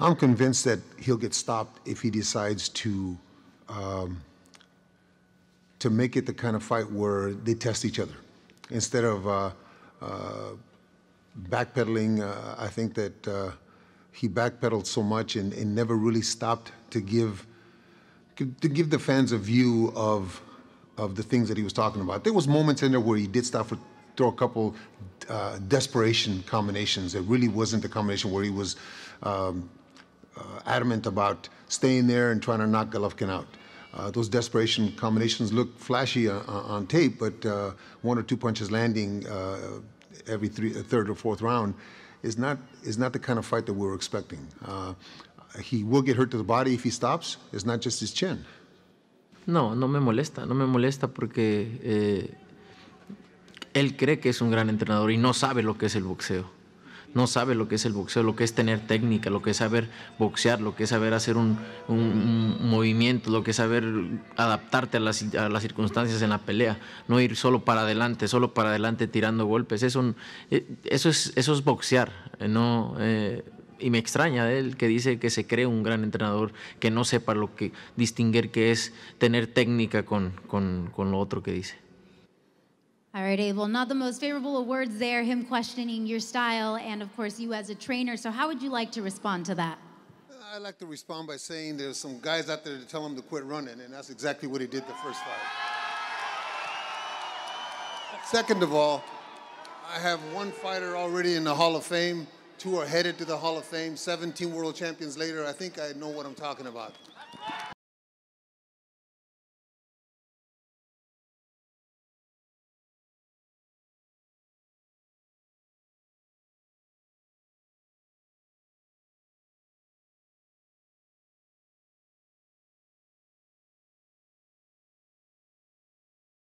I'm convinced that he'll get stopped if he decides to um, to make it the kind of fight where they test each other instead of uh, uh, backpedaling. Uh, I think that uh, he backpedaled so much and, and, never really stopped to give to give the fans a view of of the things that he was talking about. There was moments in there where he did stop for throw a couple uh, desperation combinations. It really wasn't the combination where he was. Um, uh, adamant about staying there and trying to knock Golovkin out. Uh, those desperation combinations look flashy on, on tape, but uh, one or two punches landing uh, every uh, third or fourth round is not is not the kind of fight that we were expecting. Uh, he will get hurt to the body if he stops. It's not just his chin. No, no me molesta, no me molesta porque eh, él cree que es un gran entrenador y no sabe lo que es el boxeo. no sabe lo que es el boxeo, lo que es tener técnica, lo que es saber boxear, lo que es saber hacer un, movimiento, lo que es saber adaptarte a las, circunstancias en la pelea, no ir solo para adelante, solo para adelante tirando golpes. E, eso, es, eso es boxear, eh, no. Eh, y me extraña de él que dice que se cree un gran entrenador que no sepa lo que distinguir que es tener técnica con, con lo otro que dice. All right, Abel, not the most favorable of words there, him questioning your style, and of course, you as a trainer. So, how would you like to respond to that? I like to respond by saying there's some guys out there to tell him to quit running, and that's exactly what he did the first fight. Second of all, I have one fighter already in the Hall of Fame. Two are headed to the Hall of Fame. 17 world champions later, I think I know what I'm talking about.